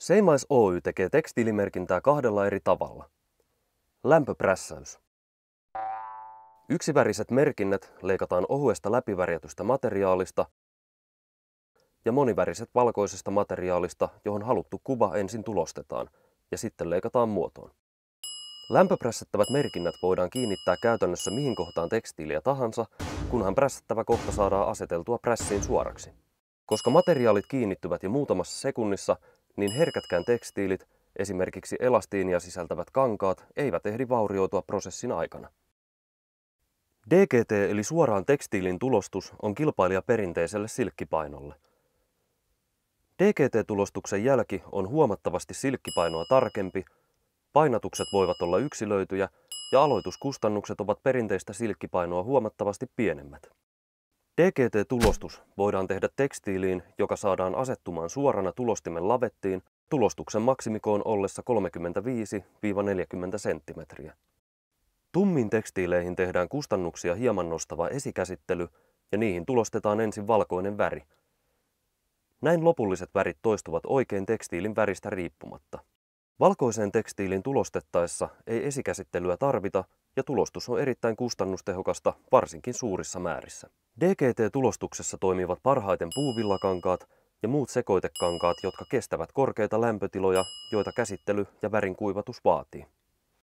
Seimais Oy tekee tekstiilimerkintää kahdella eri tavalla. Lämpöprässäys. Yksiväriset merkinnät leikataan ohuesta läpivärjätystä materiaalista ja moniväriset valkoisesta materiaalista, johon haluttu kuva ensin tulostetaan ja sitten leikataan muotoon. Lämpöprässättävät merkinnät voidaan kiinnittää käytännössä mihin kohtaan tekstiiliä tahansa, kunhan prässättävä kohta saadaan aseteltua prässiin suoraksi. Koska materiaalit kiinnittyvät jo muutamassa sekunnissa, niin herkätkään tekstiilit, esimerkiksi elastiinia sisältävät kankaat, eivät ehdi vaurioitua prosessin aikana. DGT eli suoraan tekstiilin tulostus on kilpailija perinteiselle silkkipainolle. DGT-tulostuksen jälki on huomattavasti silkkipainoa tarkempi, painatukset voivat olla yksilöityjä ja aloituskustannukset ovat perinteistä silkkipainoa huomattavasti pienemmät. DGT-tulostus voidaan tehdä tekstiiliin, joka saadaan asettumaan suorana tulostimen lavettiin tulostuksen maksimikoon ollessa 35-40 senttimetriä. Tummin tekstiileihin tehdään kustannuksia hieman nostava esikäsittely ja niihin tulostetaan ensin valkoinen väri. Näin lopulliset värit toistuvat oikein tekstiilin väristä riippumatta. Valkoiseen tekstiilin tulostettaessa ei esikäsittelyä tarvita ja tulostus on erittäin kustannustehokasta, varsinkin suurissa määrissä. DGT-tulostuksessa toimivat parhaiten puuvillakankaat ja muut sekoitekankaat, jotka kestävät korkeita lämpötiloja, joita käsittely ja värinkuivatus vaatii.